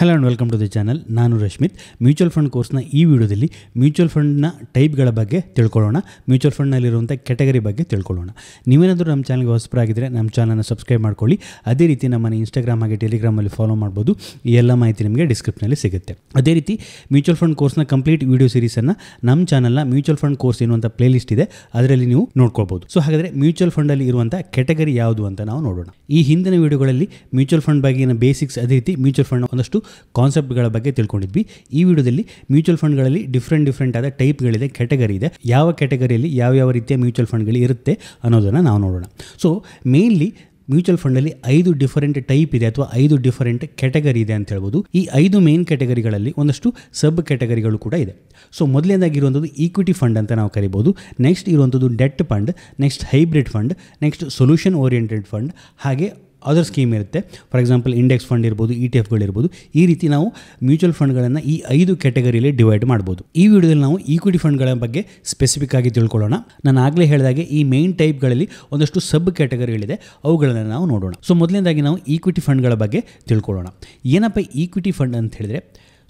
hello and welcome to the channel ನಾನು Rashmith mutual fund ಕೋರ್ಸ್ನ ಈ ವಿಡಿಯೋದಲ್ಲಿ ಮ್ಯೂಚುವಲ್ ಫಂಡ್ನ ಟೈಪ್ಗಳ ಬಗ್ಗೆ ತಿಳ್ಕೊಳ್ಳೋಣ ಮ್ಯೂಚುವಲ್ ಫಂಡ್ನಲ್ಲಿರುವಂಥ ಕೆಟಗರಿ ಬಗ್ಗೆ ತಿಳ್ಕೊಳ್ಳೋಣ ನೀವೇನಾದರೂ ನಮ್ಮ ಚಾನಲ್ಗೆ ಹೊಸಬರಾಗಿದ್ದರೆ ನಮ್ಮ ಚಾನಲ್ನ ಸಬ್ಸ್ಕ್ರೈಬ್ ಮಾಡ್ಕೊಳ್ಳಿ ಅದೇ ರೀತಿ ನಮ್ಮನ್ನು ಇನ್ಸ್ಟಾಗ್ರಾಮ್ ಹಾಗೆ ಟೆಲಿಗ್ರಾಮಲ್ಲಿ ಫಾಲೋ ಮಾಡ್ಬೋದು ಈ ಎಲ್ಲ ಮಾಹಿತಿ ನಿಮಗೆ ಡಿಸ್ಕ್ರಿಪ್ಷನಲ್ಲಿ ಸಿಗುತ್ತೆ ಅದೇ ರೀತಿ ಮ್ಯೂಚುವಲ್ ಫಂಡ್ ಕೋರ್ಸ್ನ ಕಂಪ್ಲೀಟ್ ವೀಡಿಯೋ ಸೀರೀಸನ್ನು ನಮ್ಮ ಚಾನಲ್ನ ಮ್ಯೂಚುವಲ್ ಫಂಡ್ ಕೋರ್ಸ್ ಎನ್ನುವಂಥ ಪ್ಲೇಲಿಸ್ಟ್ ಇದೆ ಅದರಲ್ಲಿ ನೀವು ನೋಡ್ಕೋಬೋದು ಸೊ ಹಾಗಾದರೆ ಮ್ಯೂಚುವಲ್ ಫಂಡಲ್ಲಿ ಇರುವಂಥ ಕೆಟಗರಿ ಯಾವುದು ಅಂತ ನಾವು ನೋಡೋಣ ಈ ಹಿಂದಿನ ವೀಡಿಯೋಗಳಲ್ಲಿ ಮ್ಯೂಚುವಲ್ ಫಂಡ್ ಬಗ್ಗೆ ಬೇಸಿಕ್ಸ್ ಅದೇ ರೀತಿ ಮ್ಯೂಚುವಲ್ ಫಂಡ್ ಒಂದಷ್ಟು ಕಾನ್ಸೆಪ್ಟ್ಗಳ ಬಗ್ಗೆ ತಿಳ್ಕೊಂಡಿದ್ವಿ ಈ ವಿಡಿಯೋದಲ್ಲಿ ಮ್ಯೂಚುವಲ್ ಫಂಡ್ಗಳಲ್ಲಿ ಡಿಫ್ರೆಂಟ್ ಡಿಫ್ರೆಂಟ್ ಆದ ಟೈಪ್ಗಳಿದೆ ಕೆಟಗರಿ ಇದೆ ಯಾವ ಕ್ಯಾಟಗರಿಯಲ್ಲಿ ಯಾವ ಯಾವ ರೀತಿಯ ಮ್ಯೂಚುವಲ್ ಫಂಡ್ಗಳು ಇರುತ್ತೆ ಅನ್ನೋದನ್ನು ನಾವು ನೋಡೋಣ ಸೊ ಮೇನ್ಲಿ ಮ್ಯೂಚುವಲ್ ಫಂಡಲ್ಲಿ ಐದು ಡಿಫರೆಂಟ್ ಟೈಪ್ ಇದೆ ಅಥವಾ ಐದು ಡಿಫರೆಂಟ್ ಕ್ಯಾಟಗರಿ ಇದೆ ಅಂತ ಹೇಳ್ಬೋದು ಈ ಐದು ಮೇನ್ ಕ್ಯಾಟಗರಿಗಳಲ್ಲಿ ಒಂದಷ್ಟು ಸಬ್ ಕ್ಯಾಟಗರಿಗಳು ಕೂಡ ಇದೆ ಸೊ ಮೊದಲನೇದಾಗಿರುವಂಥದ್ದು ಈಕ್ವಿಟಿ ಫಂಡ್ ಅಂತ ನಾವು ಕರಿಬೋದು ನೆಕ್ಸ್ಟ್ ಇರುವಂಥದ್ದು debt fund next hybrid fund next solution oriented fund ಹಾಗೆ ಅದರ್ ಸ್ಕೀಮ್ ಇರುತ್ತೆ ಫಾರ್ ಎಕ್ಸಾಂಪಲ್ ಇಂಡೆಕ್ಸ್ ಫಂಡ್ ಇರ್ಬೋದು ಇ e ಟಿ ಎಫ್ಗಳಿರ್ಬೋದು ಈ ರೀತಿ ನಾವು ಮ್ಯೂಚುವಲ್ ಫಂಡ್ಗಳನ್ನು ಈ ಐದು ಕ್ಯಾಟಗರಿಯಲ್ಲಿ ಡಿವೈಡ್ ಮಾಡ್ಬೋದು ಈ ವಿಡಿಯೋದಲ್ಲಿ ನಾವು ಈಕ್ವಿಟಿ ಫಂಡ್ಗಳ ಬಗ್ಗೆ ಸ್ಪೆಸಿಫಿಕ್ ಆಗಿ ತಿಳ್ಕೊಳ್ಳೋಣ ನಾನು ಆಗಲೇ ಹೇಳಿದಾಗೆ ಈ ಮೈನ್ ಟೈಪ್ಗಳಲ್ಲಿ ಒಂದಷ್ಟು ಸಬ್ ಕ್ಯಾಟಗರಿಗಳಿದೆ ಅವುಗಳನ್ನು ನಾವು ನೋಡೋಣ ಸೊ ಮೊದಲನೇದಾಗಿ ನಾವು ಈಕ್ವಿಟಿ ಫಂಡ್ಗಳ ಬಗ್ಗೆ ತಿಳ್ಕೊಳ್ಳೋಣ ಏನಪ್ಪ ಈಕ್ವಿಟಿ ಫಂಡ್ ಅಂತ ಹೇಳಿದ್ರೆ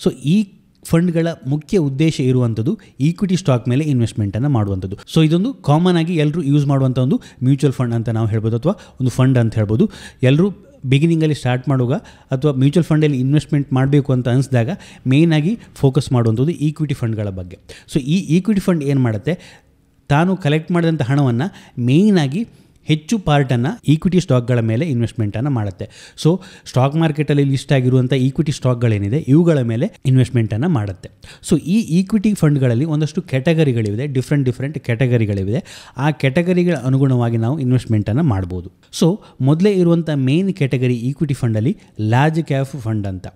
ಸೊ ಈ ಫಂಡ್ಗಳ ಮುಖ್ಯ ಉದ್ದೇಶ ಇರುವಂಥದ್ದು ಈಕ್ವಿಟಿ ಸ್ಟಾಕ್ ಮೇಲೆ ಇನ್ವೆಸ್ಟ್ಮೆಂಟನ್ನು ಮಾಡುವಂಥದ್ದು ಸೊ ಇದೊಂದು ಕಾಮನ್ ಆಗಿ ಎಲ್ಲರೂ ಯೂಸ್ ಮಾಡುವಂಥ ಒಂದು ಮ್ಯೂಚುವಲ್ ಫಂಡ್ ಅಂತ ನಾವು ಹೇಳ್ಬೋದು ಅಥವಾ ಒಂದು ಫಂಡ್ ಅಂತ ಹೇಳ್ಬೋದು ಎಲ್ಲರೂ ಬಿಗಿನಿಂಗಲ್ಲಿ ಸ್ಟಾರ್ಟ್ ಮಾಡುವಾಗ ಅಥವಾ ಮ್ಯೂಚುವಲ್ ಫಂಡಲ್ಲಿ ಇನ್ವೆಸ್ಟ್ಮೆಂಟ್ ಮಾಡಬೇಕು ಅಂತ ಅನಿಸಿದಾಗ ಆಗಿ ಫೋಕಸ್ ಮಾಡುವಂಥದ್ದು ಈಕ್ವಿಟಿ ಫಂಡ್ಗಳ ಬಗ್ಗೆ ಸೊ ಈ ಈಕ್ವಿಟಿ ಫಂಡ್ ಏನು ಮಾಡುತ್ತೆ ತಾನು ಕಲೆಕ್ಟ್ ಮಾಡಿದಂಥ ಹಣವನ್ನು ಮೇಯ್ನಾಗಿ ಹೆಚ್ಚು ಪಾರ್ಟನ್ನು ಈಕ್ವಿಟಿ ಸ್ಟಾಕ್ಗಳ ಮೇಲೆ ಇನ್ವೆಸ್ಟ್ಮೆಂಟನ್ನು ಮಾಡುತ್ತೆ ಸೊ ಸ್ಟಾಕ್ ಮಾರ್ಕೆಟಲ್ಲಿ ಲಿಸ್ಟ್ ಆಗಿರುವಂಥ ಈಕ್ವಿಟಿ ಸ್ಟಾಕ್ಗಳೇನಿದೆ ಇವುಗಳ ಮೇಲೆ ಇನ್ವೆಸ್ಟ್ಮೆಂಟನ್ನು ಮಾಡುತ್ತೆ ಸೊ ಈ ಈಕ್ವಿಟಿ ಫಂಡ್ಗಳಲ್ಲಿ ಒಂದಷ್ಟು ಕೆಟಗರಿಗಳಿವೆ ಡಿಫ್ರೆಂಟ್ ಡಿಫ್ರೆಂಟ್ ಕೆಟಗರಿಗಳಿವೆ ಆ ಕೆಟಗರಿಗಳ ಅನುಗುಣವಾಗಿ ನಾವು ಇನ್ವೆಸ್ಟ್ಮೆಂಟನ್ನು ಮಾಡ್ಬೋದು ಸೊ ಮೊದಲೇ ಇರುವಂಥ ಮೇನ್ ಕೆಟಗರಿ ಈಕ್ವಿಟಿ ಫಂಡಲ್ಲಿ ಲಾರ್ಜ್ ಕ್ಯಾಫ್ ಫಂಡ್ ಅಂತ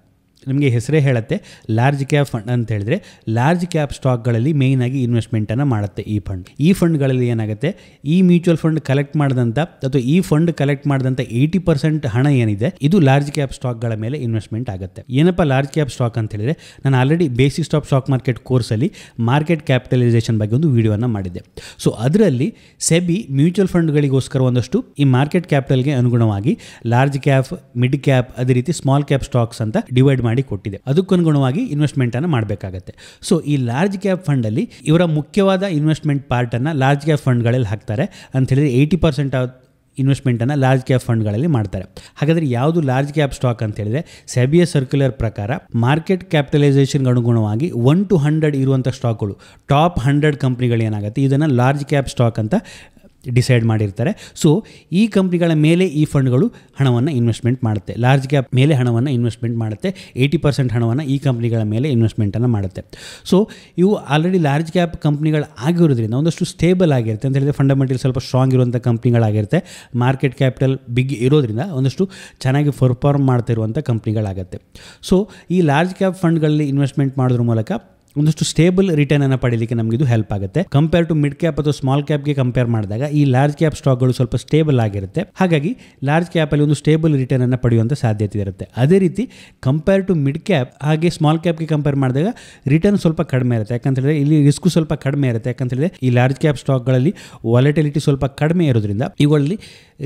ನಿಮಗೆ ಹೆಸರೇ ಹೇಳುತ್ತೆ ಲಾರ್ಜ್ ಕ್ಯಾಪ್ ಫಂಡ್ ಅಂತ ಹೇಳಿದ್ರೆ ಲಾರ್ಜ್ ಕ್ಯಾಪ್ ಸ್ಟಾಕ್ಗಳಲ್ಲಿ ಇನ್ವೆಸ್ಟ್ಮೆಂಟ್ ಇನ್ವೆಸ್ಟ್ಮೆಂಟನ್ನು ಮಾಡುತ್ತೆ ಈ ಫಂಡ್ ಈ ಫಂಡ್ಗಳಲ್ಲಿ ಏನಾಗುತ್ತೆ ಈ ಮ್ಯೂಚುವಲ್ ಫಂಡ್ ಕಲೆಕ್ಟ್ ಮಾಡಿದಂಥ ಅಥವಾ ಈ ಫಂಡ್ ಕಲೆಕ್ಟ್ ಮಾಡಿದಂಥ ಏಯ್ಟಿ ಪರ್ಸೆಂಟ್ ಹಣ ಏನಿದೆ ಇದು ಲಾರ್ಜ್ ಕ್ಯಾಪ್ ಸ್ಟಾಕ್ಗಳ ಮೇಲೆ ಇನ್ವೆಸ್ಟ್ಮೆಂಟ್ ಆಗುತ್ತೆ ಏನಪ್ಪ ಲಾರ್ಜ್ ಕ್ಯಾಪ್ ಸ್ಟಾಕ್ ಅಂತ ಹೇಳಿದ್ರೆ ನಾನು already basic stop stock market ಕೋರ್ಸಲ್ಲಿ ಮಾರ್ಕೆಟ್ ಕ್ಯಾಪಿಟಲೈಸೇಷನ್ ಬಗ್ಗೆ ಒಂದು ವಿಡಿಯೋನ ಮಾಡಿದ್ದೆ ಸೊ ಅದರಲ್ಲಿ ಸೆಬಿ ಮ್ಯೂಚುವಲ್ ಫಂಡ್ಗಳಿಗೋಸ್ಕರ ಒಂದಷ್ಟು ಈ ಮಾರ್ಕೆಟ್ ಕ್ಯಾಪಿಟಲ್ಗೆ ಅನುಗುಣವಾಗಿ ಲಾರ್ಜ್ ಕ್ಯಾಪ್ ಮಿಡ್ ಕ್ಯಾಪ್ ಅದೇ ರೀತಿ ಸ್ಮಾಲ್ ಕ್ಯಾಪ್ ಸ್ಟಾಕ್ಸ್ ಅಂತ ಡಿವೈಡ್ ಮಾಡಿ ಕೊಟ್ಟಿದೆ ಅದಕ್ಕನುಗುಣವಾಗಿ ಅನ್ನು ಮಾಡಬೇಕಾಗತ್ತೆ ಸೊ ಈ ಲಾರ್ಜ್ ಕ್ಯಾಪ್ ಅಲ್ಲಿ ಇವರ ಮುಖ್ಯವಾದ ಇನ್ವೆಸ್ಟ್ಮೆಂಟ್ ಪಾರ್ಟನ್ನು ಲಾರ್ಜ್ ಕ್ಯಾಪ್ ಫಂಡ್ಗಳಲ್ಲಿ ಹಾಕ್ತಾರೆ ಅಂತ ಹೇಳಿದ್ರೆ ಏಯ್ಟಿ ಪರ್ಸೆಂಟ್ ಅನ್ನು ಲಾರ್ಜ್ ಕ್ಯಾಪ್ ಫಂಡ್ಗಳಲ್ಲಿ ಮಾಡ್ತಾರೆ ಹಾಗಾದ್ರೆ ಯಾವುದು ಲಾರ್ಜ್ ಕ್ಯಾಪ್ ಸ್ಟಾಕ್ ಅಂತ ಹೇಳಿದ್ರೆ ಸೆಬಿಯ ಸರ್ಕ್ಯುಲರ್ ಪ್ರಕಾರ ಮಾರ್ಕೆಟ್ ಕ್ಯಾಪಿಟಲೈಸೇಷನ್ ಅನುಗುಣವಾಗಿ ಒನ್ ಟು ಹಂಡ್ರೆಡ್ ಇರುವಂಥ ಸ್ಟಾಕ್ಗಳು ಟಾಪ್ ಹಂಡ್ರೆಡ್ ಕಂಪ್ನಿಗಳು ಏನಾಗುತ್ತೆ ಇದನ್ನು ಲಾರ್ಜ್ ಕ್ಯಾಪ್ ಸ್ಟಾಕ್ ಅಂತ ಡಿಸೈಡ್ ಮಾಡಿರ್ತಾರೆ ಸೊ ಈ ಕಂಪ್ನಿಗಳ ಮೇಲೆ ಈ ಫಂಡ್ಗಳು ಹಣವನ್ನು ಇನ್ವೆಸ್ಟ್ಮೆಂಟ್ ಮಾಡುತ್ತೆ ಲಾರ್ಜ್ ಕ್ಯಾಪ್ ಮೇಲೆ ಹಣವನ್ನು ಇನ್ವೆಸ್ಟ್ಮೆಂಟ್ ಮಾಡುತ್ತೆ ಏಯ್ಟಿ ಪರ್ಸೆಂಟ್ ಹಣವನ್ನು ಈ ಕಂಪ್ನಿಗಳ ಮೇಲೆ ಇನ್ವೆಸ್ಟ್ಮೆಂಟನ್ನು ಮಾಡುತ್ತೆ ಸೊ ಇವು ಆಲ್ರೆಡಿ ಲಾರ್ಜ್ ಕ್ಯಾಪ್ ಕಂಪ್ನಿಗಳು ಆಗಿರೋದ್ರಿಂದ ಒಂದಷ್ಟು ಸ್ಟೇಬಲ್ ಆಗಿರುತ್ತೆ ಅಂತ ಹೇಳಿದ್ರೆ ಫಂಡಮೆಂಟಲ್ ಸ್ವಲ್ಪ ಸ್ಟ್ರಾಂಗ್ ಇರುವಂಥ ಕಂಪ್ನಿಗಳಾಗಿರುತ್ತೆ ಮಾರ್ಕೆಟ್ ಕ್ಯಾಪಿಟಲ್ ಬಿಗ್ ಇರೋದ್ರಿಂದ ಒಂದಷ್ಟು ಚೆನ್ನಾಗಿ ಪರ್ಫಾರ್ಮ್ ಮಾಡ್ತಿರುವಂಥ ಕಂಪ್ನಿಗಳಾಗತ್ತೆ ಸೊ ಈ ಲಾರ್ಜ್ ಕ್ಯಾಪ್ ಫಂಡ್ಗಳಲ್ಲಿ ಇನ್ವೆಸ್ಟ್ಮೆಂಟ್ ಮಾಡೋದ್ರ ಮೂಲಕ ಒಂದಷ್ಟು ಸ್ಟೇಬಲ್ ರಿಟರ್ನ್ ಅನ್ನು ಪಡೆಯಲಿಕ್ಕೆ ನಮಗೆ ಇದು ಹೆಲ್ಪ್ ಆಗುತ್ತೆ ಕಂಪೇರ್ ಟು ಮಿಡ್ ಕ್ಯಾಪ್ ಅಥವಾ ಸ್ಮಾಲ್ ಕ್ಯಾಪ್ ಗೆ ಕಂಪೇರ್ ಮಾಡಿದಾಗ ಈ ಲಾರ್ಜ್ ಕ್ಯಾಪ್ ಸ್ಟಾಕ್ಗಳು ಸ್ವಲ್ಪ ಸ್ಟೇಬಲ್ ಆಗಿರುತ್ತೆ ಹಾಗಾಗಿ ಲಾರ್ಜ್ ಕ್ಯಾಪಲ್ಲಿ ಒಂದು ಸ್ಟೇಬಲ್ ರಿಟರ್ನ್ ಅನ್ನು ಪಡೆಯುವಂಥ ಸಾಧ್ಯತೆ ಇರುತ್ತೆ ಅದೇ ರೀತಿ ಕಂಪೇರ್ ಟು ಮಿಡ್ ಕ್ಯಾಪ್ ಹಾಗೆ ಸ್ಮಾಲ್ ಕ್ಯಾಪ್ಗೆ ಕಂಪೇರ್ ಮಾಡಿದಾಗ ರಿಟರ್ನ್ ಸ್ವಲ್ಪ ಕಡಿಮೆ ಇರುತ್ತೆ ಯಾಕಂತ ಹೇಳಿದ್ರೆ ಇಲ್ಲಿ ರಿಸ್ಕ್ ಸ್ವಲ್ಪ ಕಡಿಮೆ ಇರುತ್ತೆ ಯಾಕಂತ ಹೇಳಿದ್ರೆ ಈ ಲಾರ್ಜ್ ಕ್ಯಾಪ್ ಸ್ಟಾಕ್ಗಳಲ್ಲಿ ವಾಲೆಟಿಲಿಟಿ ಸ್ವಲ್ಪ ಕಡಿಮೆ ಇರೋದ್ರಿಂದ ಇವುಗಳಲ್ಲಿ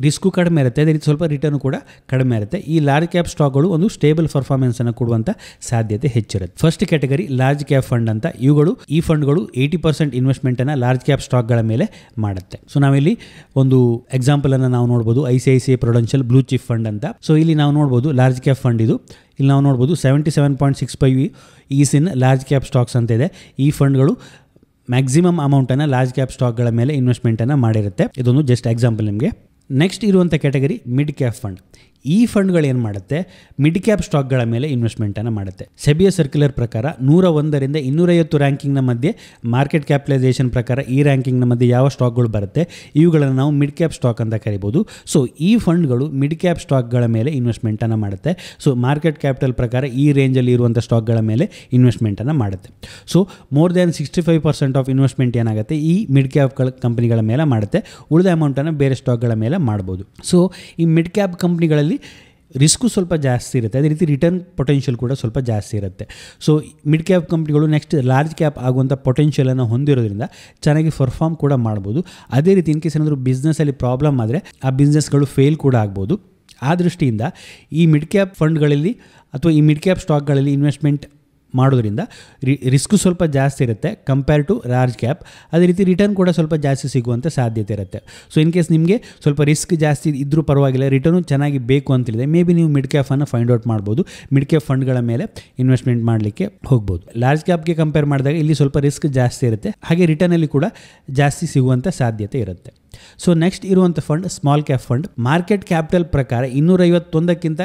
ರಿಸ್ಕು ಕಡಿಮೆ ಇರುತ್ತೆ ಅದೇ ರೀತಿ ಸ್ವಲ್ಪ ರಿಟರ್ನ್ ಕೂಡ ಕಡಿಮೆ ಇರುತ್ತೆ ಈ ಲಾರ್ಜ್ ಕ್ಯಾಪ್ ಗಳು ಒಂದು ಸ್ಟೇಬಲ್ ಪರ್ಫಾರ್ಮೆನ್ಸ್ ಅನ್ನು ಕೊಡುವಂತ ಸಾಧ್ಯತೆ ಹೆಚ್ಚಿರುತ್ತೆ first category large cap fund ಅಂತ ಇವುಗಳು ಈ ಫಂಡ್ಗಳು ಏಯ್ಟಿ ಪರ್ಸೆಂಟ್ ಇನ್ವೆಸ್ಟ್ಮೆಂಟ್ ಅನ್ನ ಲಾರ್ಜ್ ಕ್ಯಾಪ್ ಸ್ಟಾಕ್ಗಳ ಮೇಲೆ ಮಾಡುತ್ತೆ ಸೊ ನಾವಿಲ್ಲಿ ಒಂದು ಎಕ್ಸಾಂಪಲ್ ಅನ್ನ ನಾವು ನೋಡಬಹುದು I C I C I blue chip fund ಅಂತ ಸೊ ಇಲ್ಲಿ ನಾವು ನೋಡಬಹುದು ಲಾರ್ಜ್ ಕ್ಯಾಪ್ ಫಂಡ್ ಇದು ಇಲ್ಲಿ ನಾವು ನೋಡಬಹುದು seventy seven point six five is in large cap stocks ಅಂತ ಇದೆ ಈ ಫಂಡ್ಗಳು ಮ್ಯಾಕ್ಸಿಮಮ್ ಅಮೌಂಟನ್ನು ಲಾರ್ಜ್ ಕ್ಯಾಪ್ ಸ್ಟಾಕ್ಗಳ ಮೇಲೆ ಇನ್ವೆಸ್ಟ್ಮೆಂಟ್ ಅನ್ನ ಮಾಡಿರುತ್ತೆ ಇದೊಂದು ಜಸ್ಟ್ ಎಕ್ಸಾಂಪಲ್ ನಿಮಗೆ ನೆಕ್ಸ್ಟ್ ಇರುವಂಥ ಕ್ಯಾಟಗರಿ ಮಿಡ್ ಕ್ಯಾಪ್ ಫಂಡ್ ಈ ಫಂಡ್ಗಳು ಏನು ಮಾಡುತ್ತೆ ಮಿಡ್ ಕ್ಯಾಪ್ ಸ್ಟಾಕ್ಗಳ ಮೇಲೆ ಇನ್ವೆಸ್ಟ್ಮೆಂಟನ್ನು ಮಾಡುತ್ತೆ ಸೆಬಿಯ ಸರ್ಕ್ಯುಲರ್ ಪ್ರಕಾರ ನೂರ ಒಂದರಿಂದ ಇನ್ನೂರೈವತ್ತು ರ್ಯಾಂಕಿಂಗ್ನ ಮಧ್ಯೆ ಮಾರ್ಕೆಟ್ ಕ್ಯಾಪಿಟಲೈಸೇಷನ್ ಪ್ರಕಾರ ಈ ರ್ಯಾಂಕಿಂಗ್ನ ಮಧ್ಯೆ ಯಾವ ಸ್ಟಾಕ್ಗಳು ಬರುತ್ತೆ ಇವುಗಳನ್ನು ನಾವು ಮಿಡ್ ಕ್ಯಾಪ್ ಸ್ಟಾಕ್ ಅಂತ ಕರಿಬೋದು ಸೊ ಈ ಫಂಡ್ಗಳು ಮಿಡ್ ಕ್ಯಾಪ್ ಸ್ಟಾಕ್ಗಳ ಮೇಲೆ ಇನ್ವೆಸ್ಟ್ಮೆಂಟನ್ನು ಮಾಡುತ್ತೆ ಸೊ ಮಾರ್ಕೆಟ್ ಕ್ಯಾಪಿಟಲ್ ಪ್ರಕಾರ ಈ ರೇಂಜಲ್ಲಿ ಇರುವಂಥ ಸ್ಟಾಕ್ಗಳ ಮೇಲೆ ಇನ್ವೆಸ್ಟ್ಮೆಂಟನ್ನು ಮಾಡುತ್ತೆ so more than sixty five percent of investment ಏನಾಗುತ್ತೆ ಈ ಮಿಡ್ ಕ್ಯಾಪ್ಗಳ ಕಂಪನಿಗಳ ಮೇಲೆ ಮಾಡುತ್ತೆ ಉಳಿದ ಅಮೌಂಟನ್ನು ಬೇರೆ ಸ್ಟಾಕ್ಗಳ ಮೇಲೆ ಮಾಡ್ಬೋದು ಸೊ ಈ ಮಿಡ್ ಕ್ಯಾಪ್ ಕಂಪ್ನಿಗಳಲ್ಲಿ ರಿಸ್ಕು ಸ್ವಲ್ಪ ಜಾಸ್ತಿ ಇರುತ್ತೆ ಅದೇ ರೀತಿ ರಿಟರ್ನ್ ಪೊಟೆನ್ಷಿಯಲ್ ಕೂಡ ಸ್ವಲ್ಪ ಜಾಸ್ತಿ ಇರುತ್ತೆ ಸೊ ಮಿಡ್ ಕ್ಯಾಪ್ ಕಂಪ್ನಿಗಳು ನೆಕ್ಸ್ಟ್ ಲಾರ್ಜ್ ಕ್ಯಾಪ್ ಆಗುವಂಥ ಪೊಟೆನ್ಷಿಯಲನ್ನು ಹೊಂದಿರೋದ್ರಿಂದ ಚೆನ್ನಾಗಿ ಪರ್ಫಾರ್ಮ್ ಕೂಡ ಮಾಡ್ಬೋದು ಅದೇ ರೀತಿ ಇನ್ ಕೇಸ್ ಏನಾದರೂ ಬಿಸ್ನೆಸ್ಸಲ್ಲಿ ಪ್ರಾಬ್ಲಮ್ ಆದರೆ ಆ ಬಿಸ್ನೆಸ್ಗಳು ಫೇಲ್ ಕೂಡ ಆಗ್ಬೋದು ಆ ದೃಷ್ಟಿಯಿಂದ ಈ ಮಿಡ್ ಕ್ಯಾಪ್ ಫಂಡ್ಗಳಲ್ಲಿ ಅಥವಾ ಈ ಮಿಡ್ ಕ್ಯಾಪ್ ಸ್ಟಾಕ್ಗಳಲ್ಲಿ ಇನ್ವೆಸ್ಟ್ಮೆಂಟ್ ಮಾಡೋದ್ರಿಂದ ರಿ ರಿಸ್ಕ್ ಸ್ವಲ್ಪ ಜಾಸ್ತಿ ಇರುತ್ತೆ ಕಂಪೇರ್ ಟು ಲಾರ್ಜ್ ಕ್ಯಾಪ್ ಅದೇ ರೀತಿ ರಿಟರ್ನ್ ಕೂಡ ಸ್ವಲ್ಪ ಜಾಸ್ತಿ ಸಿಗುವಂಥ ಸಾಧ್ಯತೆ ಇರುತ್ತೆ ಸೊ ಇನ್ ಕೇಸ್ ನಿಮಗೆ ಸ್ವಲ್ಪ ರಿಸ್ಕ್ ಜಾಸ್ತಿ ಇದ್ದರೂ ಪರವಾಗಿಲ್ಲ ರಿಟರ್ನು ಚೆನ್ನಾಗಿ ಬೇಕು ಅಂತೇಳಿದೆ ಮೇ ಬಿ ನೀವು ಮಿಡ್ ಕ್ಯಾಪನ್ನು ಫೈಂಡ್ ಔಟ್ ಮಾಡ್ಬೋದು ಮಿಡ್ ಕ್ಯಾಪ್ ಫಂಡ್ಗಳ ಮೇಲೆ ಇನ್ವೆಸ್ಟ್ಮೆಂಟ್ ಮಾಡಲಿಕ್ಕೆ ಹೋಗ್ಬೋದು ಲಾರ್ಜ್ ಕ್ಯಾಪ್ಗೆ ಕಂಪೇರ್ ಮಾಡಿದಾಗ ಇಲ್ಲಿ ಸ್ವಲ್ಪ ರಿಸ್ಕ್ ಜಾಸ್ತಿ ಇರುತ್ತೆ ಹಾಗೆ ರಿಟರ್ನಲ್ಲಿ ಕೂಡ ಜಾಸ್ತಿ ಸಿಗುವಂಥ ಸಾಧ್ಯತೆ ಇರುತ್ತೆ ಸೊ ನೆಕ್ಸ್ಟ್ ಇರುವಂಥ fund small cap fund market capital ಪ್ರಕಾರ ಇನ್ನೂರೈವತ್ತೊಂದಕ್ಕಿಂತ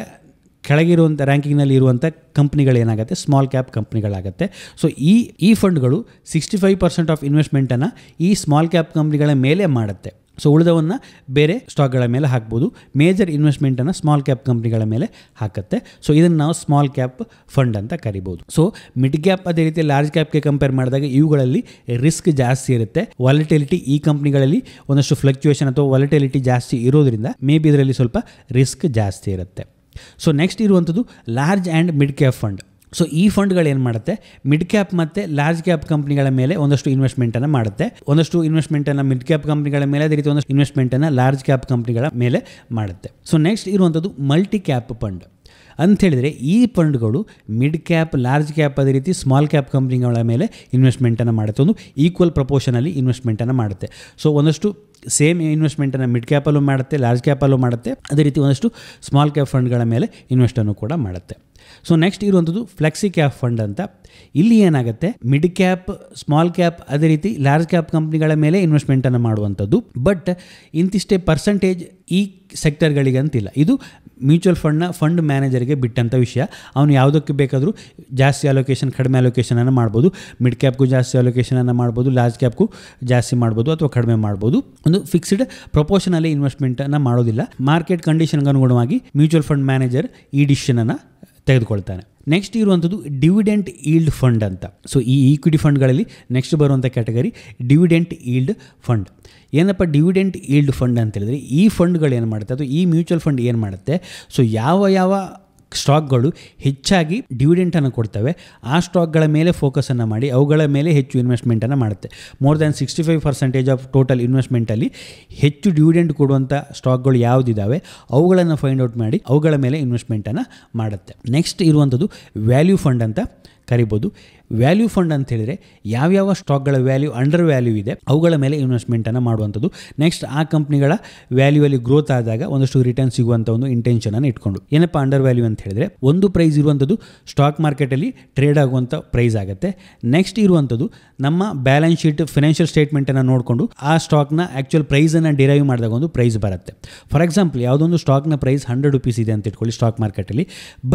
ಕೆಳಗಿರುವಂಥ ರ್ಯಾಂಕಿಂಗ್ನಲ್ಲಿ ಇರುವಂಥ ಕಂಪ್ನಿಗಳೇನಾಗುತ್ತೆ ಸ್ಮಾಲ್ ಕ್ಯಾಪ್ ಕಂಪ್ನಿಗಳಾಗುತ್ತೆ ಸೊ ಈ ಈ ಫಂಡ್ಗಳು ಸಿಕ್ಸ್ಟಿ ಫೈವ್ ಪರ್ಸೆಂಟ್ ಆಫ್ ಇನ್ವೆಸ್ಟ್ಮೆಂಟನ್ನು ಈ ಸ್ಮಾಲ್ ಕ್ಯಾಪ್ ಕಂಪ್ನಿಗಳ ಮೇಲೆ ಮಾಡುತ್ತೆ ಸೊ ಉಳಿದವನ್ನು ಬೇರೆ ಸ್ಟಾಕ್ಗಳ ಮೇಲೆ ಹಾಕ್ಬೋದು ಮೇಜರ್ ಇನ್ವೆಸ್ಟ್ಮೆಂಟನ್ನು ಸ್ಮಾಲ್ ಕ್ಯಾಪ್ ಕಂಪ್ನಿಗಳ ಮೇಲೆ ಹಾಕುತ್ತೆ ಸೊ ಇದನ್ನು ನಾವು ಸ್ಮಾಲ್ ಕ್ಯಾಪ್ ಫಂಡ್ ಅಂತ ಕರಿಬೋದು ಸೊ ಮಿಡ್ ಕ್ಯಾಪ್ ಅದೇ ರೀತಿ ಲಾರ್ಜ್ ಕ್ಯಾಪ್ಗೆ ಕಂಪೇರ್ ಮಾಡಿದಾಗ ಇವುಗಳಲ್ಲಿ ರಿಸ್ಕ್ ಜಾಸ್ತಿ ಇರುತ್ತೆ ವಾಲಿಟಿಲಿಟಿ ಈ ಕಂಪ್ನಿಗಳಲ್ಲಿ ಒಂದಷ್ಟು ಫ್ಲಕ್ಚುಯೇಷನ್ ಅಥವಾ ವಾಲಿಟಿಲಿಟಿ ಜಾಸ್ತಿ ಇರೋದ್ರಿಂದ ಮೇ ಬಿ ಇದರಲ್ಲಿ ಸ್ವಲ್ಪ ರಿಸ್ಕ್ ಜಾಸ್ತಿ ಇರುತ್ತೆ ಸೊ ನೆಕ್ಸ್ಟ್ ಇರುವಂಥದ್ದು large and mid cap fund so ಈ ಫಂಡ್ಗಳು ಏನು ಮಾಡುತ್ತೆ ಮಿಡ್ ಕ್ಯಾಪ್ ಮತ್ತು ಲಾರ್ಜ್ ಕ್ಯಾಪ್ ಕಂಪ್ನಿಗಳ ಮೇಲೆ ಒಂದಷ್ಟು ಇನ್ವೆಸ್ಟ್ಮೆಂಟನ್ನು ಮಾಡುತ್ತೆ ಒಂದಷ್ಟು ಇನ್ವೆಸ್ಟ್ಮೆಂಟನ್ನು ಮಿಡ್ ಕ್ಯಾಪ್ ಕಂಪ್ನಿಗಳ ಮೇಲೆ ಅದೇ ರೀತಿ ಒಂದಷ್ಟು ಇನ್ವೆಸ್ಟ್ಮೆಂಟನ್ನು ಲಾರ್ಜ್ ಕ್ಯಾಪ್ ಕಂಪ್ನಿಗಳ ಮೇಲೆ ಮಾಡುತ್ತೆ ಸೊ ನೆಕ್ಸ್ಟ್ ಇರುವಂಥದ್ದು ಮಲ್ಟಿ ಕ್ಯಾಪ್ ಫಂಡ್ ಅಂಥೇಳಿದರೆ ಈ ಫಂಡ್ಗಳು ಮಿಡ್ ಕ್ಯಾಪ್ ಲಾರ್ಜ್ ಕ್ಯಾಪ್ ಅದೇ ರೀತಿ ಸ್ಮಾಲ್ ಕ್ಯಾಪ್ ಕಂಪ್ನಿಗಳ ಮೇಲೆ ಇನ್ವೆಸ್ಟ್ಮೆಂಟನ್ನು ಮಾಡುತ್ತೆ ಒಂದು ಈಕ್ವಲ್ ಪ್ರಪೋರ್ಷನಲ್ಲಿ ಇನ್ವೆಸ್ಟ್ಮೆಂಟನ್ನು ಮಾಡುತ್ತೆ ಸೊ ಒಂದಷ್ಟು ಸೇಮ್ ಇನ್ವೆಸ್ಟ್ಮೆಂಟನ್ನು ಮಿಡ್ ಕ್ಯಾಪಲ್ಲೂ ಮಾಡುತ್ತೆ ಲಾರ್ಜ್ ಕ್ಯಾಪಲ್ಲೂ ಮಾಡುತ್ತೆ ಅದೇ ರೀತಿ ಒಂದಷ್ಟು ಸ್ಮಾಲ್ ಕ್ಯಾಪ್ ಫಂಡ್ಗಳ ಮೇಲೆ ಇನ್ವೆಸ್ಟನ್ನು ಕೂಡ ಮಾಡುತ್ತೆ ಸೊ ನೆಕ್ಸ್ಟ್ ಇರುವಂಥದ್ದು ಫ್ಲೆಕ್ಸಿ ಕ್ಯಾಪ್ ಫಂಡ್ ಅಂತ ಇಲ್ಲಿ ಏನಾಗುತ್ತೆ ಮಿಡ್ ಕ್ಯಾಪ್ ಸ್ಮಾಲ್ ಕ್ಯಾಪ್ ಅದೇ ರೀತಿ ಲಾರ್ಜ್ ಕ್ಯಾಪ್ ಕಂಪ್ನಿಗಳ ಮೇಲೆ ಇನ್ವೆಸ್ಟ್ಮೆಂಟನ್ನು ಮಾಡುವಂಥದ್ದು ಬಟ್ ಇಂತಿಷ್ಟೇ ಪರ್ಸೆಂಟೇಜ್ ಈ ಸೆಕ್ಟರ್ಗಳಿಗೆ ಅಂತಿಲ್ಲ ಇದು ಮ್ಯೂಚುವಲ್ ಫಂಡ್ನ ಫಂಡ್ ಮ್ಯಾನೇಜರ್ಗೆ ಬಿಟ್ಟಂಥ ವಿಷಯ ಅವನು ಯಾವುದಕ್ಕೆ ಬೇಕಾದರೂ ಜಾಸ್ತಿ ಅಲೋಕೇಶನ್ ಕಡಿಮೆ ಅಲೋಕೇಶನನ್ನು ಮಾಡ್ಬೋದು ಮಿಡ್ ಕ್ಯಾಪ್ಗೂ ಜಾಸ್ತಿ ಅಲೋಕೇಶನನ್ನು ಮಾಡ್ಬೋದು ಲಾರ್ಜ್ ಕ್ಯಾಪ್ಗೂ ಜಾಸ್ತಿ ಮಾಡ್ಬೋದು ಅಥವಾ ಕಡಿಮೆ ಮಾಡ್ಬೋದು ಒಂದು ಫಿಕ್ಸ್ಡ್ ಪ್ರೊಪೋಷನಲ್ಲಿ ಇನ್ವೆಸ್ಟ್ಮೆಂಟನ್ನು ಮಾಡೋದಿಲ್ಲ ಮಾರ್ಕೆಟ್ ಕಂಡೀಷನ್ಗೆ ಅನುಗುಣವಾಗಿ ಮ್ಯೂಚುವಲ್ ಫಂಡ್ ಮ್ಯಾನೇಜರ್ ಈ ಡಿಶಿಷನನ್ನು ತೆಗೆದುಕೊಳ್ತಾನೆ ನೆಕ್ಸ್ಟ್ ಇರುವಂಥದ್ದು ಡಿವಿಡೆಂಟ್ ಈಲ್ಡ್ ಫಂಡ್ ಅಂತ ಸೊ ಈ ಈಕ್ವಿಟಿ ಫಂಡ್ಗಳಲ್ಲಿ ನೆಕ್ಸ್ಟ್ ಬರುವಂಥ ಕ್ಯಾಟಗರಿ ಡಿವಿಡೆಂಟ್ ಈಲ್ಡ್ ಫಂಡ್ ಏನಪ್ಪ ಡಿವಿಡೆಂಟ್ ಈಲ್ಡ್ ಫಂಡ್ ಅಂತ ಹೇಳಿದ್ರೆ ಈ ಫಂಡ್ಗಳು ಏನು ಮಾಡುತ್ತೆ ಅದು ಈ ಮ್ಯೂಚುವಲ್ ಫಂಡ್ ಏನು ಮಾಡುತ್ತೆ ಸೊ ಯಾವ ಯಾವ ಸ್ಟಾಕ್ಗಳು ಹೆಚ್ಚಾಗಿ ಡಿವಿಡೆಂಟನ್ನು ಕೊಡ್ತವೆ ಆ ಸ್ಟಾಕ್ಗಳ ಮೇಲೆ ಫೋಕಸನ್ನು ಮಾಡಿ ಅವುಗಳ ಮೇಲೆ ಹೆಚ್ಚು ಇನ್ವೆಸ್ಟ್ಮೆಂಟನ್ನು ಮಾಡುತ್ತೆ more than sixty five percentage of total ಇನ್ವೆಸ್ಟ್ಮೆಂಟಲ್ಲಿ ಹೆಚ್ಚು ಡಿವಿಡೆಂಟ್ ಕೊಡುವಂಥ ಸ್ಟಾಕ್ಗಳು ಯಾವುದಿದ್ದಾವೆ ಅವುಗಳನ್ನು ಫೈಂಡ್ ಔಟ್ ಮಾಡಿ ಅವುಗಳ ಮೇಲೆ ಇನ್ವೆಸ್ಟ್ಮೆಂಟನ್ನು ಮಾಡುತ್ತೆ ನೆಕ್ಸ್ಟ್ ಇರುವಂಥದ್ದು ವ್ಯಾಲ್ಯೂ ಫಂಡ್ ಅಂತ ಕರಿಬೋದು ವ್ಯಾಲ್ಯೂ ಫಂಡ್ ಅಂತ ಹೇಳಿದರೆ ಯಾವ್ಯಾವ ಸ್ಟಾಕ್ಗಳ ವ್ಯಾಲ್ಯೂ ಅಂಡರ್ ವ್ಯಾಲ್ಯೂ ಇದೆ ಅವುಗಳ ಮೇಲೆ ಇನ್ವೆಸ್ಟ್ಮೆಂಟನ್ನು ಮಾಡುವಂಥದ್ದು ನೆಕ್ಸ್ಟ್ ಆ ಕಂಪ್ನಿಗಳ ಅಲ್ಲಿ ಗ್ರೋತ್ ಆದಾಗ ಒಂದಷ್ಟು ರಿಟರ್ನ್ ಸಿಗುವಂಥ ಒಂದು ಇಂಟೆನ್ಷನನ್ನು ಇಟ್ಕೊಂಡು ಏನಪ್ಪ ಅಂಡರ್ ವ್ಯಾಲ್ಯೂ ಅಂತ ಹೇಳಿದರೆ ಒಂದು ಪ್ರೈಸ್ ಇರುವಂಥದ್ದು ಸ್ಟಾಕ್ ಮಾರ್ಕೆಟಲ್ಲಿ ಟ್ರೇಡ್ ಆಗುವಂಥ ಪ್ರೈಸ್ ಆಗುತ್ತೆ ನೆಕ್ಸ್ಟ್ ಇರುವಂಥದ್ದು ನಮ್ಮ ಬ್ಯಾಲೆನ್ಸ್ ಶೀಟ್ ಫಿನಾನ್ಷಿಯಲ್ ಸ್ಟೇಟ್ಮೆಂಟನ್ನು ನೋಡಿಕೊಂಡು ಆ ಸ್ಟಾಕ್ನ ಆ್ಯಕ್ಚುಯಲ್ ಪ್ರೈಸನ್ನು ಡಿರೈವ್ ಮಾಡಿದಾಗ ಒಂದು ಪ್ರೈಸ್ ಬರುತ್ತೆ ಫಾರ್ ಎಕ್ಸಾಂಪಲ್ ಯಾವುದೊಂದು ಸ್ಟಾಕ್ನ ಪ್ರೈಸ್ ಹಂಡ್ರೆಡ್ ರುಪೀಸ್ ಇದೆ ಅಂತ ಇಟ್ಕೊಳ್ಳಿ ಸ್ಟಾಕ್ ಮಾರ್ಕೆಟಲ್ಲಿ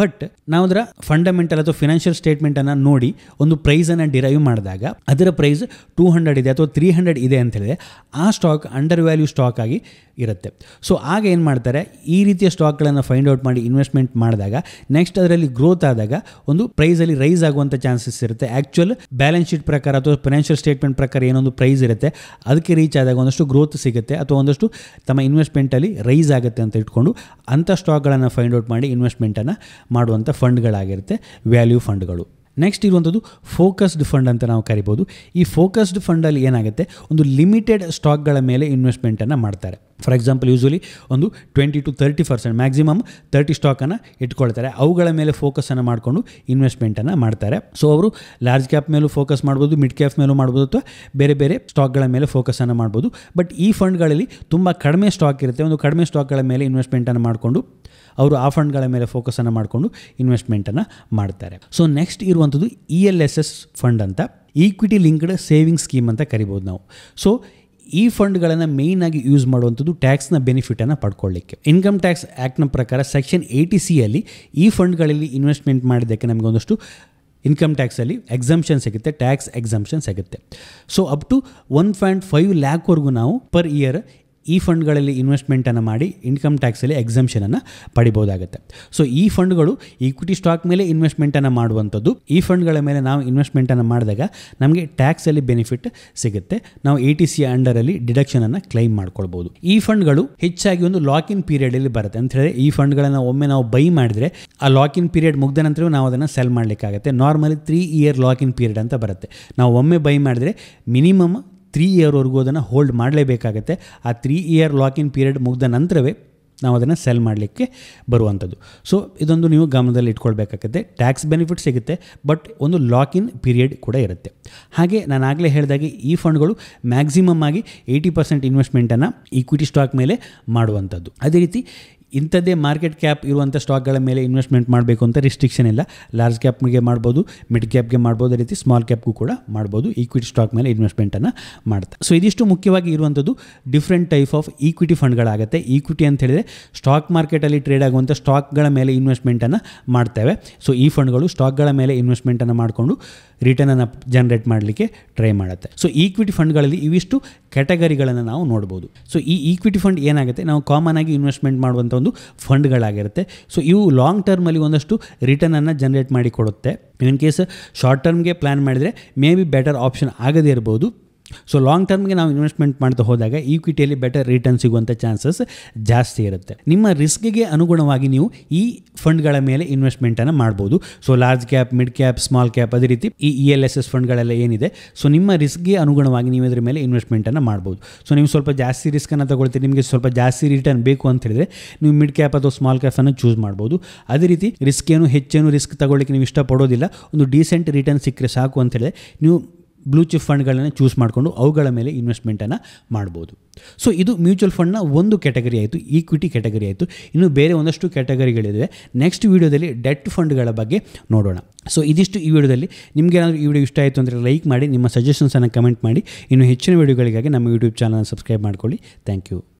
ಬಟ್ ನಾವು ಅದರ ಫಂಡಮೆಂಟಲ್ ಅಥವಾ ಫಿನಾನ್ಷಿಯಲ್ ಸ್ಟೇಟ್ಮೆಂಟ್ ನೋಡಿ ಒಂದು ಪ್ರೈಸನ್ನು ಡಿರೈವ್ ಮಾಡಿದಾಗ ಅದರ ಪ್ರೈಸ್ ಟೂ ಹಂಡ್ರೆಡ್ ಇದೆ ಅಥವಾ ತ್ರೀ ಹಂಡ್ರೆಡ್ ಇದೆ ಅಂತ ಹೇಳಿದೆ ಆ ಸ್ಟಾಕ್ ಅಂಡರ್ ವ್ಯಾಲ್ಯೂ ಸ್ಟಾಕ್ ಆಗಿ ಇರುತ್ತೆ ಸೊ ಆಗ ಏನು ಮಾಡ್ತಾರೆ ಈ ರೀತಿಯ ಸ್ಟಾಕ್ಗಳನ್ನು ಫೈಂಡ್ ಔಟ್ ಮಾಡಿ ಇನ್ವೆಸ್ಟ್ಮೆಂಟ್ ಮಾಡಿದಾಗ ನೆಕ್ಸ್ಟ್ ಅದರಲ್ಲಿ ಗ್ರೋತ್ ಆದಾಗ ಒಂದು ಪ್ರೈಸಲ್ಲಿ ರೈಸ್ ಆಗುವಂಥ ಚಾನ್ಸಸ್ ಇರುತ್ತೆ ಆ್ಯಕ್ಚುಯಲ್ ಬ್ಯಾಲೆನ್ಸ್ ಶೀಟ್ ಪ್ರಕಾರ ಅಥವಾ ಫೈನಾನ್ಷಿಯಲ್ ಸ್ಟೇಟ್ಮೆಂಟ್ ಪ್ರಕಾರ ಏನೊಂದು ಪ್ರೈಸ್ ಇರುತ್ತೆ ಅದಕ್ಕೆ ರೀಚ್ ಆದಾಗ ಒಂದಷ್ಟು ಗ್ರೋತ್ ಸಿಗುತ್ತೆ ಅಥವಾ ಒಂದಷ್ಟು ತಮ್ಮ ಇನ್ವೆಸ್ಟ್ಮೆಂಟಲ್ಲಿ ರೈಸ್ ಆಗುತ್ತೆ ಅಂತ ಇಟ್ಕೊಂಡು ಅಂಥ ಸ್ಟಾಕ್ಗಳನ್ನು ಫೈಂಡ್ ಔಟ್ ಮಾಡಿ ಇನ್ವೆಸ್ಟ್ಮೆಂಟನ್ನು ಮಾಡುವಂಥ ಫಂಡ್ಗಳಾಗಿರುತ್ತೆ ವ್ಯಾಲ್ಯೂ ಫಂಡ್ಗಳು ನೆಕ್ಸ್ಟ್ ಇರುವಂಥದ್ದು ಫೋಕಸ್ಡ್ ಫಂಡ್ ಅಂತ ನಾವು ಕರಿಬೋದು ಈ ಫೋಕಸ್ಡ್ ಫಂಡಲ್ಲಿ ಏನಾಗುತ್ತೆ ಒಂದು ಲಿಮಿಟೆಡ್ ಸ್ಟಾಕ್ಗಳ ಮೇಲೆ ಇನ್ವೆಸ್ಟ್ಮೆಂಟನ್ನು ಮಾಡ್ತಾರೆ ಫಾರ್ ಎಕ್ಸಾಂಪಲ್ ಯೂಸ್ವಲಿ ಒಂದು twenty to thirty percent maximum thirty ಸ್ಟಾಕನ್ನು ಇಟ್ಕೊಳ್ತಾರೆ ಅವುಗಳ ಮೇಲೆ ಫೋಕಸನ್ನು ಮಾಡಿಕೊಂಡು ಇನ್ವೆಸ್ಟ್ಮೆಂಟನ್ನು ಮಾಡ್ತಾರೆ ಸೊ ಅವರು ಲಾರ್ಜ್ ಕ್ಯಾಪ್ ಮೇಲೂ ಫೋಕಸ್ ಮಾಡ್ಬೋದು ಮಿಡ್ ಕ್ಯಾಪ್ ಮೇಲೂ ಮಾಡ್ಬೋದು ಅಥವಾ ಬೇರೆ ಬೇರೆ ಸ್ಟಾಕ್ಗಳ ಮೇಲೆ ಫೋಕಸನ್ನು ಮಾಡ್ಬೋದು ಬಟ್ ಈ ಫಂಡ್ಗಳಲ್ಲಿ ತುಂಬ ಕಡಿಮೆ ಸ್ಟಾಕ್ ಇರುತ್ತೆ ಒಂದು ಕಡಿಮೆ ಸ್ಟಾಕ್ಗಳ ಮೇಲೆ ಇನ್ವೆಸ್ಟ್ಮೆಂಟನ್ನು ಮಾಡಿಕೊಂಡು ಅವರು ಆ ಫಂಡ್ಗಳ ಮೇಲೆ ಫೋಕಸನ್ನು ಮಾಡಿಕೊಂಡು ಇನ್ವೆಸ್ಟ್ಮೆಂಟನ್ನು ಮಾಡ್ತಾರೆ ಸೊ ನೆಕ್ಸ್ಟ್ ಇರುವಂಥದ್ದು E L S S fund ಅಂತ ಈಕ್ವಿಟಿ ಲಿಂಕ್ಡ್ ಸೇವಿಂಗ್ ಸ್ಕೀಮ್ ಅಂತ ಕರಿಬೋದು ನಾವು ಸೊ ಈ ಫಂಡ್ಗಳನ್ನು ಮೇಯ್ನಾಗಿ ಯೂಸ್ ಮಾಡುವಂಥದ್ದು ಟ್ಯಾಕ್ಸ್ನ ಬೆನಿಫಿಟನ್ನು ಪಡ್ಕೊಳ್ಳಿಕ್ಕೆ ಇನ್ಕಮ್ ಟ್ಯಾಕ್ಸ್ ಆ್ಯಕ್ಟ್ನ ಪ್ರಕಾರ ಸೆಕ್ಷನ್ ಏಯ್ಟಿ ಸಿಯಲ್ಲಿ ಈ ಫಂಡ್ಗಳಲ್ಲಿ ಇನ್ವೆಸ್ಟ್ಮೆಂಟ್ ಮಾಡಿದ್ದಕ್ಕೆ ನಮಗೆ ಒಂದಷ್ಟು ಇನ್ಕಮ್ ಟ್ಯಾಕ್ಸಲ್ಲಿ ಎಕ್ಸಾಮ್ಷನ್ ಸಿಗುತ್ತೆ ಟ್ಯಾಕ್ಸ್ ಎಕ್ಸಮ್ಷನ್ ಸಿಗುತ್ತೆ so up to one point five ಲ್ಯಾಕ್ವರೆಗೂ ನಾವು ಪರ್ ಇಯರ್ ಈ ಫಂಡ್ಗಳಲ್ಲಿ ಇನ್ವೆಸ್ಟ್ಮೆಂಟನ್ನು ಮಾಡಿ ಇನ್ಕಮ್ ಟ್ಯಾಕ್ಸಲ್ಲಿ ಎಕ್ಸಮ್ಷನನ್ನು ಪಡಿಬೋದಾಗುತ್ತೆ ಸೊ ಈ ಫಂಡ್ಗಳು ಈಕ್ವಿಟಿ ಸ್ಟಾಕ್ ಮೇಲೆ ಇನ್ವೆಸ್ಟ್ಮೆಂಟನ್ನು ಮಾಡುವಂಥದ್ದು ಈ ಫಂಡ್ಗಳ ಮೇಲೆ ನಾವು ಇನ್ವೆಸ್ಟ್ಮೆಂಟನ್ನು ಮಾಡಿದಾಗ ನಮಗೆ ಟ್ಯಾಕ್ಸಲ್ಲಿ ಬೆನಿಫಿಟ್ ಸಿಗುತ್ತೆ ನಾವು ಎ ಟಿ ಸಿ ಅಂಡರಲ್ಲಿ ಡಿಡಕ್ಷನನ್ನು ಕ್ಲೈಮ್ ಮಾಡ್ಕೊಳ್ಬೋದು ಈ ಫಂಡ್ಗಳು ಹೆಚ್ಚಾಗಿ ಒಂದು ಲಾಕ್ ಇನ್ ಪೀರಿಯಡಲ್ಲಿ ಬರುತ್ತೆ ಅಂತ ಹೇಳಿದ್ರೆ ಈ ಫಂಡ್ಗಳನ್ನು ಒಮ್ಮೆ ನಾವು ಬೈ ಮಾಡಿದರೆ ಆ ಲಾಕ್ ಇನ್ ಪೀರಿಯಡ್ ಮುಗ್ದ ನಂತರ ನಾವು ಅದನ್ನು ಸೆಲ್ ಮಾಡಲಿಕ್ಕಾಗುತ್ತೆ normally three year lock in period ಅಂತ ಬರುತ್ತೆ ನಾವು ಒಮ್ಮೆ ಬೈ ಮಾಡಿದ್ರೆ ಮಿನಿಮಮ್ ತ್ರೀ ಇಯರ್ವರೆಗೂ ಅದನ್ನು ಹೋಲ್ಡ್ ಮಾಡಲೇಬೇಕಾಗತ್ತೆ ಆ ತ್ರೀ ಇಯರ್ ಲಾಕಿನ್ ಪೀರಿಯಡ್ ಮುಗಿದ ನಂತರವೇ ನಾವು ಅದನ್ನು ಸೆಲ್ ಮಾಡಲಿಕ್ಕೆ ಬರುವಂಥದ್ದು ಸೊ ಇದೊಂದು ನೀವು ಗಮನದಲ್ಲಿ ಇಟ್ಕೊಳ್ಬೇಕಾಗತ್ತೆ ಟ್ಯಾಕ್ಸ್ ಬೆನಿಫಿಟ್ ಸಿಗುತ್ತೆ ಬಟ್ ಒಂದು ಲಾಕಿನ್ ಪೀರಿಯಡ್ ಕೂಡ ಇರುತ್ತೆ ಹಾಗೆ ನಾನು ಆಗಲೇ ಹೇಳಿದಾಗೆ ಈ ಫಂಡ್ಗಳು ಮ್ಯಾಕ್ಸಿಮಮ್ ಆಗಿ ಏಯ್ಟಿ ಪರ್ಸೆಂಟ್ ಇನ್ವೆಸ್ಟ್ಮೆಂಟನ್ನು ಈಕ್ವಿಟಿ ಸ್ಟಾಕ್ ಮೇಲೆ ಮಾಡುವಂಥದ್ದು ಅದೇ ರೀತಿ ಇಂಥದ್ದೇ ಮಾರ್ಕೆಟ್ ಕ್ಯಾಪ್ ಇರುವಂಥ ಸ್ಟಾಕ್ಗಳ ಮೇಲೆ ಇನ್ವೆಸ್ಟ್ಮೆಂಟ್ ಮಾಡಬೇಕು ಅಂತ ರಿಸ್ಟ್ರಿಕ್ಷನ್ ಇಲ್ಲ ಲಾರ್ಜ್ ಕ್ಯಾಪ್ಗೆ ಮಾಡ್ಬೋದು ಮಿಡ್ ಕ್ಯಾಪ್ಗೆ ಮಾಡ್ಬೋದು ಅದೇ ರೀತಿ ಸ್ಮಾಲ್ ಕ್ಯಾಪ್ಗೂ ಕೂಡ ಮಾಡ್ಬೋದು ಈಕ್ವಿಟಿ ಸ್ಟಾಕ್ ಮೇಲೆ ಇನ್ವೆಸ್ಟ್ಮೆಂಟನ್ನು ಮಾಡ್ತಾರೆ ಸೊ ಇದಿಷ್ಟು ಮುಖ್ಯವಾಗಿ ಇರುವಂಥದ್ದು ಡಿಫ್ರೆಂಟ್ ಟೈಪ್ ಆಫ್ ಈಕ್ವಿಟಿ ಫಂಡ್ಗಳಾಗುತ್ತೆ ಈಕ್ವಿಟಿ ಅಂತ ಹೇಳಿದರೆ ಸ್ಟಾಕ್ ಮಾರ್ಕೆಟಲ್ಲಿ ಟ್ರೇಡ್ ಆಗುವಂಥ ಸ್ಟಾಕ್ಗಳ ಮೇಲೆ ಇನ್ವೆಸ್ಟ್ಮೆಂಟನ್ನು ಮಾಡ್ತೇವೆ ಸೊ ಈ ಫಂಡ್ಗಳು ಸ್ಟಾಕ್ಗಳ ಮೇಲೆ ಇನ್ವೆಸ್ಟ್ಮೆಂಟನ್ನು ಮಾಡಿಕೊಂಡು ರಿಟರ್ನನ್ನು ಜನರೇಟ್ ಮಾಡಲಿಕ್ಕೆ ಟ್ರೈ ಮಾಡುತ್ತೆ ಸೊ ಈಕ್ವಿಟಿ ಫಂಡ್ಗಳಲ್ಲಿ ಇವಿಷ್ಟು ಕ್ಯಾಟಗರಿಗಳನ್ನು ನಾವು ನೋಡ್ಬೋದು ಸೊ ಈ ಈಕ್ವಿಟಿ ಫಂಡ್ ಏನಾಗುತ್ತೆ ನಾವು ಕಾಮನ್ ಆಗಿ ಇನ್ವೆಸ್ಟ್ಮೆಂಟ್ ಮಾಡುವಂಥ ಒಂದು ಫಂಡ್ಗಳಾಗಿರುತ್ತೆ ಸೊ ಇವು ಲಾಂಗ್ ಟರ್ಮಲ್ಲಿ ಒಂದಷ್ಟು ರಿಟರ್ನನ್ನು ಜನ್ರೇಟ್ ಕೊಡುತ್ತೆ ಇನ್ ಕೇಸ್ ಶಾರ್ಟ್ ಟರ್ಮ್ಗೆ ಪ್ಲ್ಯಾನ್ ಮಾಡಿದರೆ ಮೇ ಬಿ ಬೆಟರ್ ಆಪ್ಷನ್ ಆಗದೇ ಇರ್ಬೋದು ಸೊ ಲಾಂಗ್ ಟರ್ಮ್ಗೆ ನಾವು ಇನ್ವೆಸ್ಟ್ಮೆಂಟ್ ಮಾಡ್ತಾ ಹೋದಾಗ ಈಕ್ವಿಟಿಯಲ್ಲಿ ಬೆಟರ್ ರಿಟರ್ನ್ ಸಿಗುವಂಥ ಚಾನ್ಸಸ್ ಜಾಸ್ತಿ ಇರುತ್ತೆ ನಿಮ್ಮ ರಿಸ್ಕ್ಗೆ ಅನುಗುಣವಾಗಿ ನೀವು ಈ ಫಂಡ್ಗಳ ಮೇಲೆ ಇನ್ವೆಸ್ಟ್ಮೆಂಟನ್ನು ಮಾಡ್ಬೋದು so large cap mid cap small cap ಅದೇ ರೀತಿ ಈ E e L S S ಫಂಡ್ಗಳೆಲ್ಲ ಏನಿದೆ ಸೊ ನಿಮ್ಮ ರಿಸ್ಕ್ಗೆ ಅನುಗುಣವಾಗಿ ನೀವು ಇದರ ಮೇಲೆ ಇನ್ವೆಸ್ಟ್ಮೆಂಟನ್ನು ಮಾಡ್ಬೋದು ಸೊ ನೀವು ಸ್ವಲ್ಪ ಜಾಸ್ತಿ ರಿಸ್ಕನ್ನು ತಗೊಳ್ತೀರಿ ನಿಮಗೆ ಸ್ವಲ್ಪ ಜಾಸ್ತಿ ರಿಟರ್ನ್ ಬೇಕು ಅಂತ ಹೇಳಿದರೆ ನೀವು ಮಿಡ್ ಕ್ಯಾಪ್ ಅಥವಾ ಸ್ಮಾಲ್ ಕ್ಯಾಪನ್ನು ಚೂಸ್ ಮಾಡ್ಬೋದು ಅದೇ ರೀತಿ ರಿಸ್ಕ್ ಏನು ಹೆಚ್ಚೇನು ರಿಸ್ಕ್ ತಗೊಳ್ಳಿಕ್ಕೆ ನೀವು ಇಷ್ಟಪಡೋದಿಲ್ಲ ಒಂದು ಡೀಸೆಂಟ್ ರಿಟರ್ನ್ ಸಿಕ್ಕರೆ ಸಾಕು ಅಂತ ಹೇಳಿದ್ರೆ ನೀವು ಬ್ಲೂ ಚಿಪ್ ಫಂಡ್ಗಳನ್ನು ಚೂಸ್ ಮಾಡಿಕೊಂಡು ಅವುಗಳ ಮೇಲೆ ಇನ್ವೆಸ್ಟ್ಮೆಂಟನ್ನು ಮಾಡ್ಬೋದು ಸೊ ಇದು ಮ್ಯೂಚುವಲ್ ಫಂಡ್ನ ಒಂದು ಕ್ಯಾಟಗರಿ ಆಯಿತು ಈಕ್ವಿಟಿ ಕ್ಯಾಟಗರಿ ಆಯಿತು ಇನ್ನು ಬೇರೆ ಒಂದಷ್ಟು ಕ್ಯಾಟಗರಿಗಳಿದೆ ನೆಕ್ಸ್ಟ್ ವೀಡಿಯೋದಲ್ಲಿ ಡೆಟ್ ಫಂಡ್ಗಳ ಬಗ್ಗೆ ನೋಡೋಣ ಸೊ ಇದಿಷ್ಟು ಈ ವಿಡಿಯೋದಲ್ಲಿ ನಿಮಗೇನಾದರೂ ಈ ವಿಡಿಯೋ ಇಷ್ಟ ಆಯಿತು ಅಂದರೆ ಲೈಕ್ ಮಾಡಿ ನಿಮ್ಮ ಸಜೆಷನ್ಸನ್ನು ಕಮೆಂಟ್ ಮಾಡಿ ಇನ್ನು ಹೆಚ್ಚಿನ ವೀಡಿಯೋಗಳಿಗಾಗಿ ನಮ್ಮ ಯೂಟ್ಯೂಬ್ ಚಾನಲ್ನ ಸಬ್ಸ್ಕ್ರೈಬ್ ಮಾಡ್ಕೊಳ್ಳಿ ಥ್ಯಾಂಕ್ ಯು